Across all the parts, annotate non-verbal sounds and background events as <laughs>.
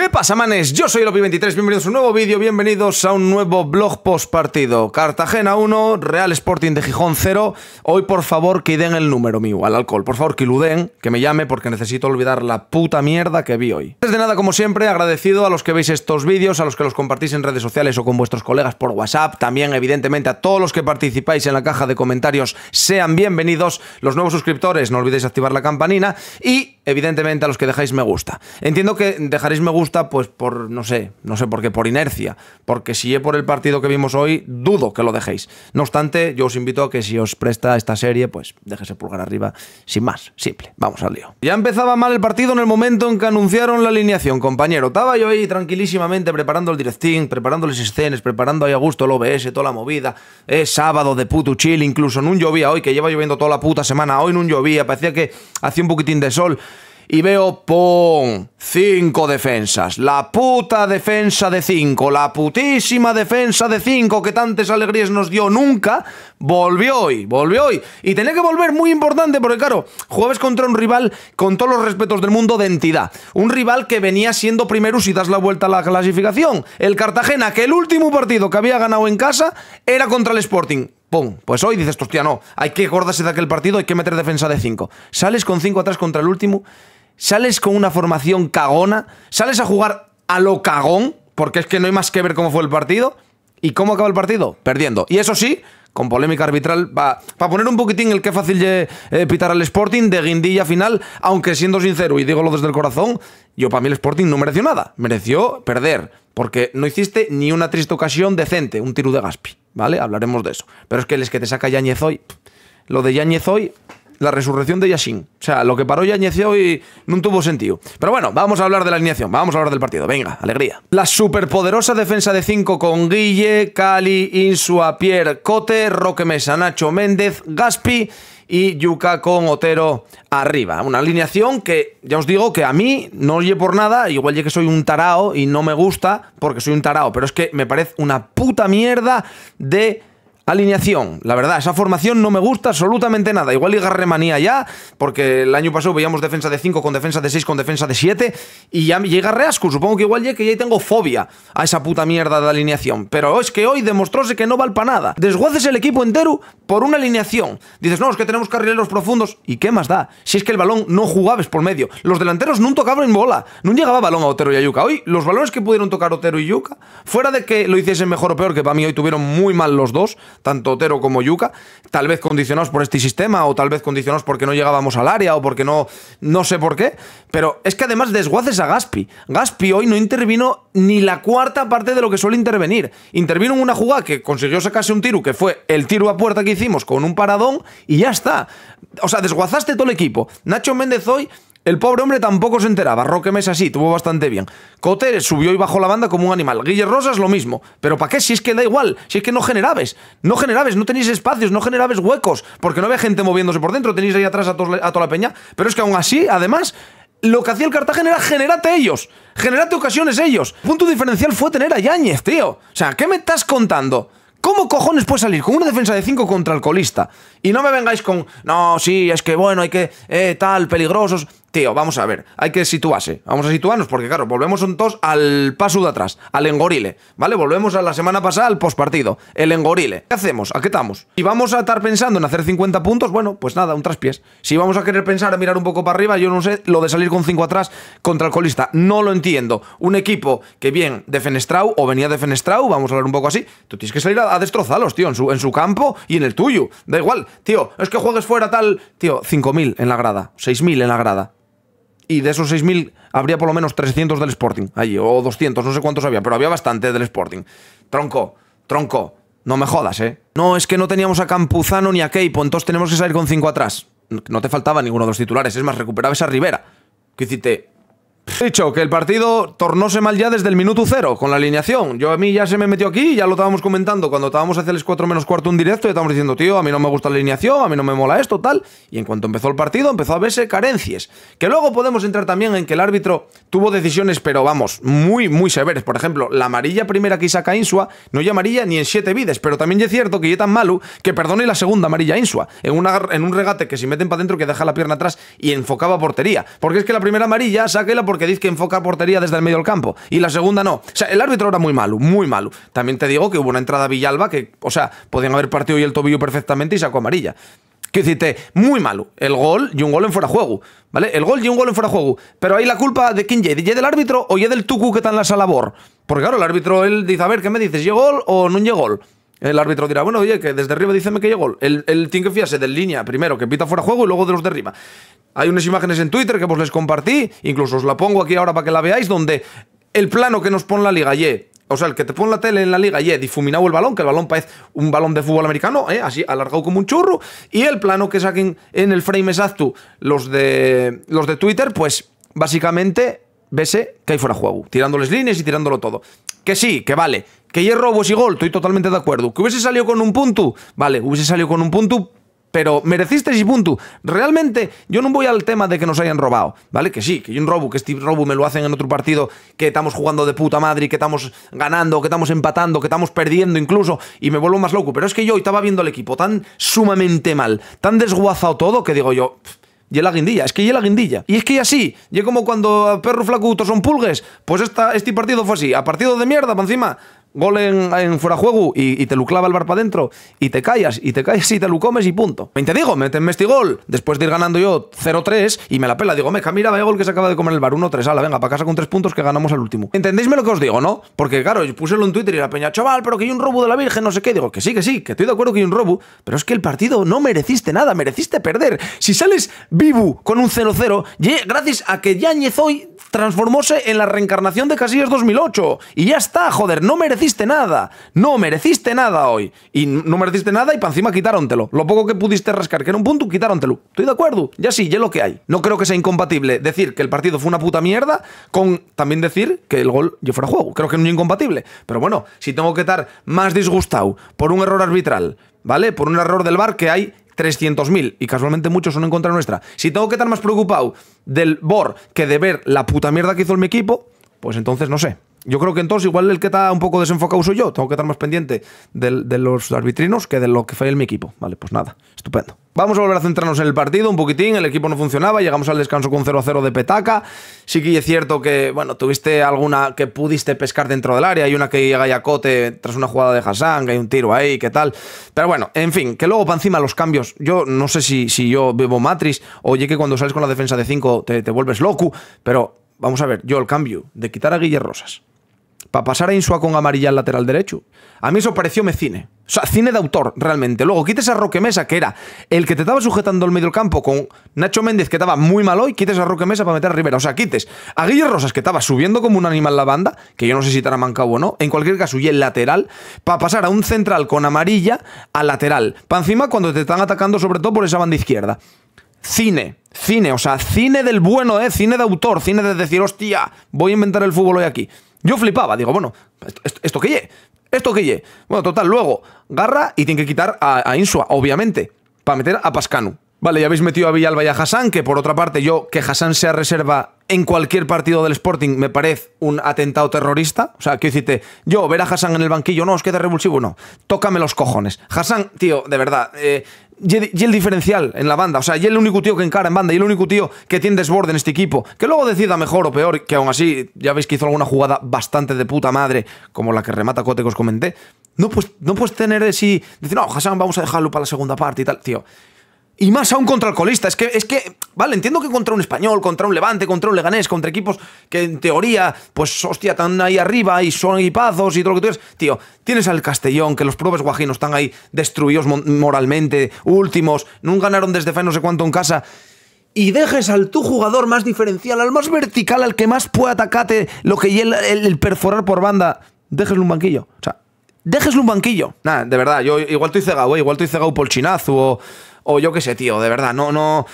¿Qué pasa, manes? Yo soy Lopi23, bienvenidos a un nuevo vídeo, bienvenidos a un nuevo blog post partido. Cartagena 1, Real Sporting de Gijón 0. Hoy, por favor, que den el número mío al alcohol. Por favor, que iluden, que me llame, porque necesito olvidar la puta mierda que vi hoy. Antes de nada, como siempre, agradecido a los que veis estos vídeos, a los que los compartís en redes sociales o con vuestros colegas por WhatsApp. También, evidentemente, a todos los que participáis en la caja de comentarios, sean bienvenidos. Los nuevos suscriptores, no olvidéis activar la campanita Y evidentemente a los que dejáis me gusta. Entiendo que dejaréis me gusta pues por, no sé, no sé por qué, por inercia, porque si es por el partido que vimos hoy, dudo que lo dejéis. No obstante, yo os invito a que si os presta esta serie, pues déjese pulgar arriba, sin más, simple, vamos al lío. Ya empezaba mal el partido en el momento en que anunciaron la alineación, compañero. Estaba yo ahí tranquilísimamente preparando el directing, preparando las escenas, preparando ahí a gusto el OBS, toda la movida. Es sábado de puto chill, incluso en un llovía hoy, que lleva lloviendo toda la puta semana, hoy en un llovía, parecía que hacía un poquitín de sol y veo ¡pum! Cinco defensas. La puta defensa de cinco, la putísima defensa de cinco que tantas alegrías nos dio nunca, volvió hoy, volvió hoy. Y tenía que volver muy importante porque, claro, jueves contra un rival con todos los respetos del mundo de entidad. Un rival que venía siendo primero si das la vuelta a la clasificación. El Cartagena, que el último partido que había ganado en casa era contra el Sporting. ¡Pum! Pues hoy dices, hostia, no, hay que acordarse de aquel partido, hay que meter defensa de 5. Sales con 5 atrás contra el último, sales con una formación cagona, sales a jugar a lo cagón, porque es que no hay más que ver cómo fue el partido. ¿Y cómo acaba el partido? Perdiendo. Y eso sí, con polémica arbitral, para poner un poquitín el que fácil eh, pitar al Sporting de guindilla final, aunque siendo sincero, y digo lo desde el corazón, yo para mí el Sporting no mereció nada, mereció perder, porque no hiciste ni una triste ocasión decente, un tiro de Gaspi. ¿vale? Hablaremos de eso. Pero es que es que te saca Yañez hoy. Lo de Yañez hoy, la resurrección de Yashin. O sea, lo que paró Yañez hoy no tuvo sentido. Pero bueno, vamos a hablar de la alineación, vamos a hablar del partido. Venga, alegría. La superpoderosa defensa de 5 con Guille, Cali, Insua, Pierre, Cote, Roque Mesa, Nacho Méndez, Gaspi y Yuka con Otero arriba. Una alineación que ya os digo que a mí no oye por nada, igual ya que soy un tarao y no me gusta porque soy un tarao, pero es que me parece una puta mierda de Alineación, la verdad, esa formación no me gusta absolutamente nada. Igual llega Remanía ya, porque el año pasado veíamos defensa de 5 con defensa de 6 con defensa de 7 y ya llega Reasco. Supongo que igual ya que ya tengo fobia a esa puta mierda de alineación. Pero es que hoy demostróse que no vale para nada. Desguaces el equipo entero por una alineación. Dices, no, es que tenemos carrileros profundos. ¿Y qué más da? Si es que el balón no jugabas por medio. Los delanteros no tocaban bola. No llegaba balón a Otero y a Yuka. Hoy los balones que pudieron tocar Otero y Yuka, fuera de que lo hiciesen mejor o peor, que para mí hoy tuvieron muy mal los dos tanto Otero como Yuca, tal vez condicionados por este sistema o tal vez condicionados porque no llegábamos al área o porque no, no sé por qué, pero es que además desguaces a Gaspi. Gaspi hoy no intervino ni la cuarta parte de lo que suele intervenir. Intervino en una jugada que consiguió sacarse un tiro, que fue el tiro a puerta que hicimos con un paradón y ya está. O sea, desguazaste todo el equipo. Nacho Méndez hoy el pobre hombre tampoco se enteraba, Roque Mesa sí, tuvo bastante bien. Coté subió y bajó la banda como un animal, Guille Rosas lo mismo. Pero ¿para qué? Si es que da igual, si es que no generabes, no generabes, no tenéis espacios, no generabes huecos, porque no había gente moviéndose por dentro, tenéis ahí atrás a, toda la peña. Pero es que aún así, además, lo que hacía el Cartagena era generate ellos, generate ocasiones ellos. Punto diferencial fue tener a Yáñez, tío. O sea, ¿qué me estás contando? ¿Cómo cojones puede salir con una defensa de 5 contra el colista? Y no me vengáis con, no, sí, es que bueno, hay que, eh, tal, peligrosos. Tío, vamos a ver, hay que situarse. Vamos a situarnos porque, claro, volvemos todos al paso de atrás, al engorile, ¿vale? Volvemos a la semana pasada al postpartido, el engorile. ¿Qué hacemos? ¿A qué estamos? Si vamos a estar pensando en hacer 50 puntos, bueno, pues nada, un traspiés. Si vamos a querer pensar, a mirar un poco para arriba, yo no sé, lo de salir con 5 atrás contra el colista, no lo entiendo. Un equipo que bien de Fenestrau o venía de Fenestrau, vamos a hablar un poco así, tú tienes que salir a, destrozarlos, tío, en su, en su campo y en el tuyo. Da igual, tío, es que juegues fuera tal, tío, 5.000 en la grada, 6.000 en la grada y de esos 6.000 habría por lo menos 300 del Sporting allí, o 200, no sé cuántos había, pero había bastante del Sporting. Tronco, tronco, no me jodas, ¿eh? No, es que no teníamos a Campuzano ni a Keipo, entonces tenemos que salir con 5 atrás. No te faltaba ninguno de los titulares, es más, recuperabas a Rivera. Que hiciste, He dicho que el partido tornóse mal ya desde el minuto cero con la alineación. Yo a mí ya se me metió aquí, ya lo estábamos comentando cuando estábamos hacia el 4 menos cuarto un directo, y estábamos diciendo, tío, a mí no me gusta la alineación, a mí no me mola esto, tal. Y en cuanto empezó el partido, empezó a verse carencias. Que luego podemos entrar también en que el árbitro tuvo decisiones, pero vamos, muy, muy severas. Por ejemplo, la amarilla primera que saca Insua no ya amarilla ni en siete vides, pero también es cierto que ya tan malo que perdone la segunda amarilla Insua en, una, en un regate que se meten para adentro que deja la pierna atrás y enfocaba portería. Porque es que la primera amarilla saque la que dice que enfoca portería desde el medio del campo. Y la segunda no. O sea, el árbitro era muy malo, muy malo. También te digo que hubo una entrada Villalba que, o sea, podían haber partido y el tobillo perfectamente y sacó amarilla. Que hiciste muy malo. El gol y un gol en fuera juego. ¿Vale? El gol y un gol en fuera juego. Pero ahí la culpa de quién llega. del árbitro o ya del Tucu que está en la labor? Porque claro, el árbitro él dice, a ver, ¿qué me dices? ¿Llegó gol o no llegó gol? El árbitro dirá, bueno, oye, que desde arriba dicen que llegó. El él tiene que fiarse del línea primero, que pita fuera juego y luego de los de arriba. Hay unas imágenes en Twitter que vos les compartí, incluso os la pongo aquí ahora para que la veáis, donde el plano que nos pone la liga, ye, o sea, el que te pone la tele en la liga, y difuminado el balón, que el balón parece un balón de fútbol americano, ¿eh? así alargado como un churro. Y el plano que saquen en el frame exacto los de, los de Twitter, pues básicamente vese que hay fuera juego, tirándoles líneas y tirándolo todo. Que sí, que vale, que ya robo y gol, estoy totalmente de acuerdo. Que hubiese salido con un punto, vale, hubiese salido con un punto, pero mereciste ese punto. Realmente, yo no voy al tema de que nos hayan robado, ¿vale? Que sí, que hay un robo, que este robo me lo hacen en otro partido, que estamos jugando de puta madre, que estamos ganando, que estamos empatando, que estamos perdiendo incluso, y me vuelvo más loco. Pero es que yo estaba viendo al equipo tan sumamente mal, tan desguazado todo, que digo yo... Y la guindilla, es que y la guindilla. Y es que así, y como cuando perro flacuto son pulgues, pues este partido fue así, a partido de mierda, por encima, gol en, fuera fuera juego y, te lo clava el bar para adentro y te callas, y te callas y te lo comes y punto. me te digo, meten este gol, después de ir ganando yo 0-3 y me la pela. Digo, meca, mira, vaya gol que se acaba de comer el bar, 1-3, ala, venga, para casa con 3 puntos que ganamos al último. ¿Entendéisme lo que os digo, no? Porque claro, yo puse en Twitter y la peña, chaval, pero que hay un robo de la Virgen, no sé qué. Digo, que sí, que sí, que estoy de acuerdo que hay un robo, pero es que el partido no mereciste nada, mereciste perder. Si sales vivo con un 0-0, gracias a que yañez hoy transformóse en la reencarnación de Casillas 2008. Y ya está, joder, no mereciste mereciste nada. No mereciste nada hoy. Y no mereciste nada y para encima quitárontelo Lo poco que pudiste rascar, que era un punto, quitárontelo. Estoy de acuerdo. Ya sí, ya lo que hay. No creo que sea incompatible decir que el partido fue una puta mierda con también decir que el gol yo fuera juego. Creo que no es incompatible. Pero bueno, si tengo que estar más disgustado por un error arbitral, ¿vale? Por un error del bar que hay 300.000 y casualmente muchos son en contra nuestra. Si tengo que estar más preocupado del BOR que de ver la puta mierda que hizo mi equipo, pues entonces no sé. Yo creo que entonces igual el que está un poco desenfocado soy yo. Tengo que estar más pendiente de, los arbitrinos que de lo que fue mi equipo. Vale, pues nada, estupendo. Vamos a volver a centrarnos en el partido un poquitín. El equipo no funcionaba, llegamos al descanso con 0-0 de petaca. Sí que es cierto que, bueno, tuviste alguna que pudiste pescar dentro del área. Hay una que llega a Yacote tras una jugada de Hassan, que hay un tiro ahí, qué tal. Pero bueno, en fin, que luego para encima los cambios. Yo no sé si, si yo vivo Matrix Oye que cuando sales con la defensa de 5 te, vuelves loco, pero... Vamos a ver, yo el cambio de quitar a Guillermo Rosas para pasar a Insua con amarilla al lateral derecho. A mí eso pareció me cine. O sea, cine de autor, realmente. Luego quites a Roque Mesa, que era el que te estaba sujetando el medio campo con Nacho Méndez, que estaba muy mal hoy, quites a Roque Mesa para meter a Rivera. O sea, quites a Guillermo Rosas, que estaba subiendo como un animal la banda, que yo no sé si estará mancado o no. En cualquier caso, y el lateral, para pasar a un central con amarilla al lateral. Para encima, cuando te están atacando, sobre todo por esa banda izquierda. Cine, cine, o sea, cine del bueno, ¿eh? Cine de autor, cine de decir, hostia, voy a inventar el fútbol hoy aquí. Yo flipaba, digo, bueno, ¿esto, que ye? ¿Esto que ye? Bueno, total, luego, Garra y tiene que quitar a, Insua, obviamente, para meter a Pascanu. Vale, ya habéis metido a Villalba y a Hassan, que por otra parte yo, que Hassan sea reserva en cualquier partido del Sporting me parece un atentado terrorista. O sea, que hiciste, yo ver a Hassan en el banquillo, no, os queda revulsivo, no. Tócame los cojones. Hassan, tío, de verdad, eh, y el, diferencial en la banda. O sea, y el único tío que encara en banda. Y el único tío que tiene desborde en este equipo. Que luego decida mejor o peor. Que aún así, ya veis que hizo alguna jugada bastante de puta madre. Como la que remata Cote que os comenté. No puedes, no puedes tener así. Decir, no, Hassan, vamos a dejarlo para la segunda parte y tal. Tío, y más aún contra el colista. Es que, es que, vale, entiendo que contra un español, contra un Levante, contra un Leganés, contra equipos que en teoría, pues hostia, están ahí arriba y son equipazos y todo lo que tú quieras. Tío, tienes al Castellón, que los probes guajinos están ahí destruidos moralmente, últimos, nunca ganaron desde fe no sé cuánto en casa. Y dejes al tu jugador más diferencial, al más vertical, al que más puede atacarte, lo que el, el, perforar por banda, déjeslo un banquillo. O sea, déjeslo un banquillo. Nada, de verdad, yo igual estoy cegado, ¿eh? igual estoy cegado por chinazo o o yo qué sé, tío, de verdad, no, no,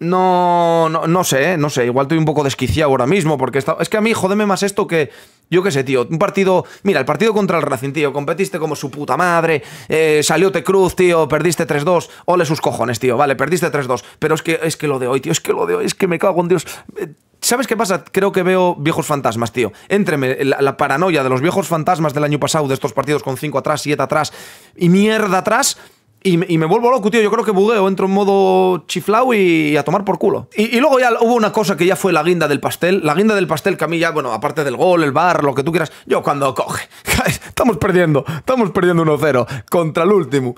no, no, no sé, ¿eh? no sé, igual estoy un poco desquiciado ahora mismo, porque está, es que a mí jodeme más esto que, yo qué sé, tío, un partido, mira, el partido contra el Racing, tío, competiste como su puta madre, eh, salió Te Cruz, tío, perdiste 3-2, ole sus cojones, tío, vale, perdiste 3-2, pero es que, es que lo de hoy, tío, es que lo de hoy, es que me cago en Dios... Eh, ¿Sabes qué pasa? Creo que veo viejos fantasmas, tío. Entreme la, la, paranoia de los viejos fantasmas del año pasado, de estos partidos con 5 atrás, 7 atrás y mierda atrás, y me, vuelvo loco, tío. Yo creo que bugueo, entro en modo chiflao y, a tomar por culo. Y, luego ya hubo una cosa que ya fue la guinda del pastel. La guinda del pastel que a mí ya, bueno, aparte del gol, el bar, lo que tú quieras. Yo cuando coge. <laughs> Estamos perdiendo, estamos perdiendo 1-0 contra el último.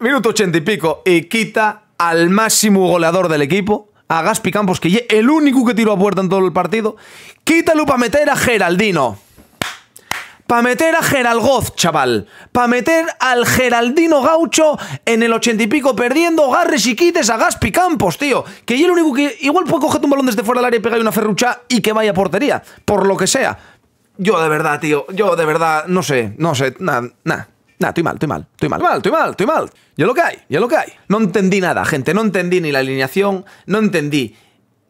Minuto ochenta y pico. Y quita al máximo goleador del equipo. A Gaspi Campos, que es el único que tiró a puerta en todo el partido. Quítalo para meter a Geraldino. Para meter a Geralgoz, chaval. Para meter al Geraldino Gaucho en el ochenta y pico perdiendo Garres y quites a Gaspi Campos, tío. Que yo el único que. Igual puede coger un balón desde fuera del área y pegarle una ferrucha y que vaya portería. Por lo que sea. Yo de verdad, tío. Yo de verdad, no sé, no sé, nada, nada. Nah, estoy mal, estoy mal, estoy mal, estoy mal, estoy mal, estoy mal. Ya lo que hay, ya lo que hay. No entendí nada, gente. No entendí ni la alineación, no entendí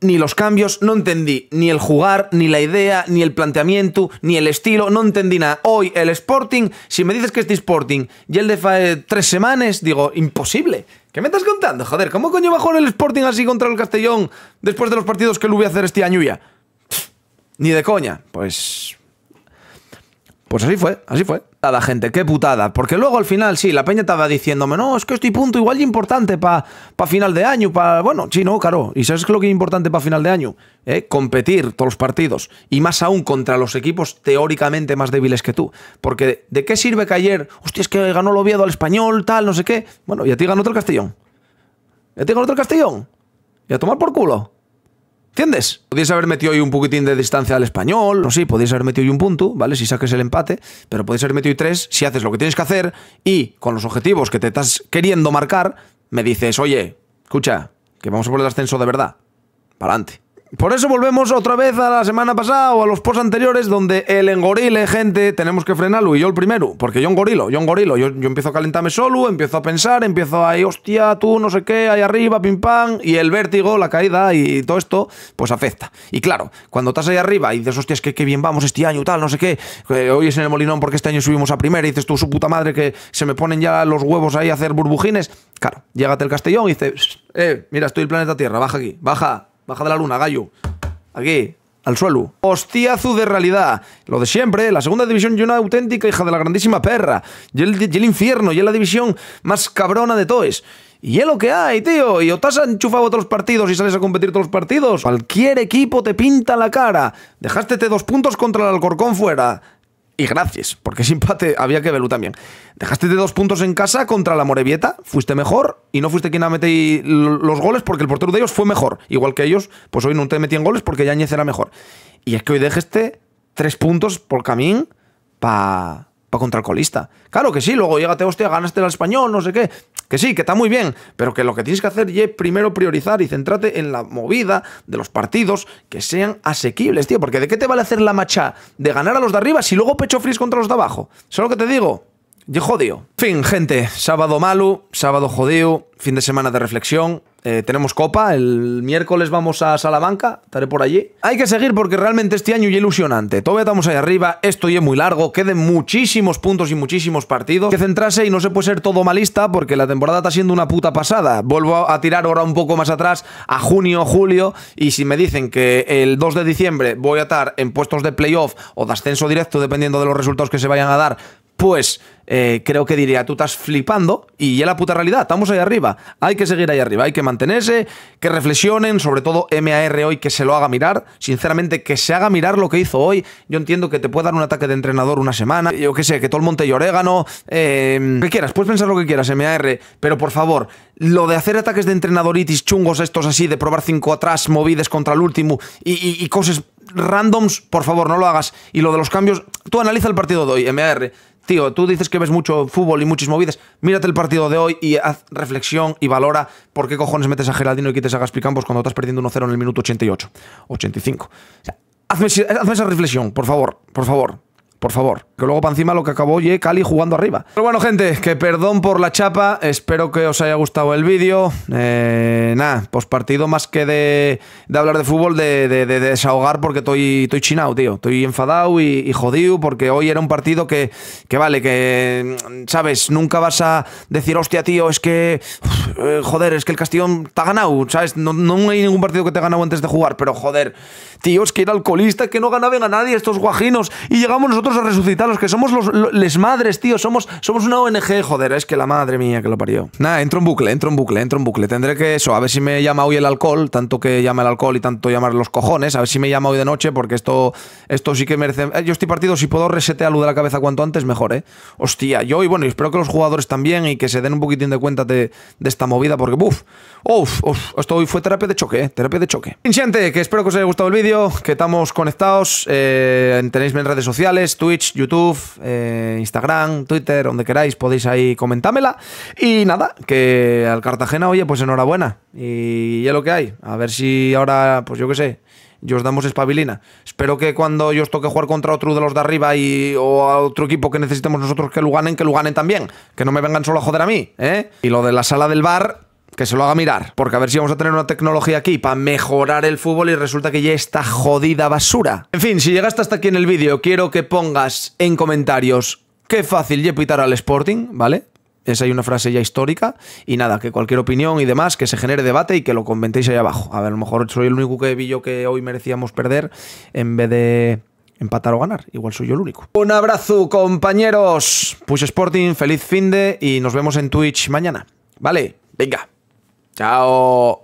ni los cambios, no entendí ni el jugar, ni la idea, ni el planteamiento, ni el estilo, no entendí nada. Hoy el Sporting, si me dices que este Sporting y el de eh, tres semanas, digo, imposible. ¿Qué me estás contando? Joder, ¿cómo coño bajó el Sporting así contra el Castellón después de los partidos que lo voy a hacer este año ya? ni de coña. Pues... Pues así fue, así fue putada, gente, qué putada. Porque luego al final, sí, la peña estaba diciéndome, no, es que estoy punto igual y importante para final de año, para... Bueno, sí, no, claro. ¿Y sabes lo que es importante para final de año? Eh, competir todos los partidos. Y más aún contra los equipos teóricamente más débiles que tú. Porque ¿de qué sirve que ayer, hostia, es que ganó el Oviedo al español, tal, no sé qué? Bueno, y a ti ganó otro Castellón. ¿Y a ti ganó otro Castellón? ¿Y a tomar por culo? ¿Entiendes? Podrías haber metido hoy un poquitín de distancia al español, no sí, haber metido hoy un punto, ¿vale? Si saques el empate, pero podéis haber metido hoy tres si haces lo que tienes que hacer y con los objetivos que te estás queriendo marcar, me dices, oye, escucha, que vamos a por el ascenso de verdad. Para adelante. Por eso volvemos otra vez a la semana pasada o a los posts anteriores donde el engorile, gente, tenemos que frenarlo y yo el primero, porque yo engorilo, yo engorilo, yo, yo empiezo a calentarme solo, empiezo a pensar, empiezo ahí, hostia, tú, no sé qué, ahí arriba, pim pam, y el vértigo, la caída y todo esto, pues afecta. Y claro, cuando estás ahí arriba y dices, hostia, es que, qué bien vamos este año, tal, no sé qué, hoy es en el Molinón porque este año subimos a primera y dices tú, su puta madre, que se me ponen ya los huevos ahí a hacer burbujines, claro, llégate el Castellón y dices, eh, mira, estoy el planeta Tierra, baja aquí, baja, Baja de la luna, gallo. Aquí, al suelo. Hostiazu de realidad. Lo de siempre, la segunda división y una auténtica hija de la grandísima perra. Y el, infierno, y la división más cabrona de toes. Y es lo que hay, tío. Y o estás enchufado todos los partidos y sales a competir todos los partidos. Cualquier equipo te pinta la cara. Dejástete dos puntos contra el Alcorcón fuera y gracias, porque ese empate había que verlo también. Dejaste de dos puntos en casa contra la Morevieta, fuiste mejor y no fuiste quien a meter los goles porque el portero de ellos fue mejor. Igual que ellos, pues hoy no te metían goles porque Yañez era mejor. Y es que hoy dejaste tres puntos por camino para contra el colista. Claro que sí, luego llegate, hostia, ganaste el español, no sé qué. Que sí, que está muy bien, pero que lo que tienes que hacer es primero priorizar y centrarte en la movida de los partidos que sean asequibles, tío. Porque ¿de qué te vale hacer la macha de ganar a los de arriba si luego pecho fris contra los de abajo? es lo que te digo? Y jodido. Fin, gente. Sábado malo, sábado jodido, fin de semana de reflexión. Eh, tenemos copa, el miércoles vamos a Salamanca, estaré por allí. Hay que seguir porque realmente este año es ilusionante. Todavía estamos ahí arriba, esto ya es muy largo, queden muchísimos puntos y muchísimos partidos. que centrarse y no se puede ser todo malista porque la temporada está siendo una puta pasada. Vuelvo a tirar ahora un poco más atrás a junio, julio y si me dicen que el 2 de diciembre voy a estar en puestos de playoff o de ascenso directo dependiendo de los resultados que se vayan a dar, pues eh, creo que diría, tú estás flipando y ya la puta realidad, estamos ahí arriba, hay que seguir ahí arriba, hay que mantenerse, que reflexionen, sobre todo MAR hoy que se lo haga mirar, sinceramente que se haga mirar lo que hizo hoy, yo entiendo que te puede dar un ataque de entrenador una semana, yo qué sé, que todo el monte y orégano, eh, que quieras, puedes pensar lo que quieras, MAR, pero por favor, lo de hacer ataques de entrenadoritis chungos estos así, de probar cinco atrás, movides contra el último y, y cosas randoms, por favor, no lo hagas. Y lo de los cambios, tú analiza el partido de hoy, MAR tío, tú dices que ves mucho fútbol y muchas movidas, mírate el partido de hoy y haz reflexión y valora por qué cojones metes a Geraldino y quites a Gaspi Campos cuando estás perdiendo 1-0 en el minuto 88, 85. O sea, hazme esa reflexión, por favor, por favor, por favor. Que luego para encima lo que acabó Ye Cali jugando arriba. Pero bueno, gente, que perdón por la chapa. Espero que os haya gustado el vídeo. Eh, nada, pues partido más que de, hablar de fútbol, de, desahogar porque estoy, estoy chinado, tío. Estoy enfadado y, jodido porque hoy era un partido que, que vale, que, ¿sabes? Nunca vas a decir, hostia, tío, es que, eh, joder, es que el Castellón te ha ganado, ¿sabes? No, hay ningún partido que te ha ganado antes de jugar, pero joder, tío, es que era alcoholista, que no ganaban a nadie estos guajinos y llegamos nosotros a resucitar los que somos los, les madres, tío. Somos, somos una ONG, joder. Es que la madre mía que lo parió. Nada, entro en bucle, entro en bucle, entro en bucle. Tendré que eso, a ver si me llama hoy el alcohol, tanto que llama el alcohol y tanto llamar los cojones. A ver si me llama hoy de noche, porque esto, esto sí que merece. Eh, yo estoy partido, si puedo resetearlo de la cabeza cuanto antes, mejor, ¿eh? Hostia, yo y bueno, espero que los jugadores también y que se den un poquitín de cuenta de, esta movida, porque, uff, uff, uff, esto hoy fue terapia de choque, eh, Terapia de choque. Gente, que espero que os haya gustado el vídeo, que estamos conectados, eh, tenéis mis redes sociales, Twitch, YouTube. Eh, Instagram, Twitter, donde queráis, podéis ahí comentármela. Y nada, que al Cartagena, oye, pues enhorabuena. Y ya lo que hay. A ver si ahora, pues yo qué sé, Yo os damos espabilina. Espero que cuando yo os toque jugar contra otro de los de arriba y, o a otro equipo que necesitemos nosotros que lo ganen, que lo ganen también. Que no me vengan solo a joder a mí, ¿eh? Y lo de la sala del bar, que se lo haga mirar, porque a ver si vamos a tener una tecnología aquí para mejorar el fútbol y resulta que ya está jodida basura. En fin, si llegaste hasta aquí en el vídeo, quiero que pongas en comentarios qué fácil yepitar al Sporting, ¿vale? Esa hay una frase ya histórica. Y nada, que cualquier opinión y demás, que se genere debate y que lo comentéis ahí abajo. A ver, a lo mejor soy el único que vi yo que hoy merecíamos perder en vez de empatar o ganar. Igual soy yo el único. Un abrazo, compañeros. Push Sporting, feliz fin de y nos vemos en Twitch mañana. Vale, venga. 你好。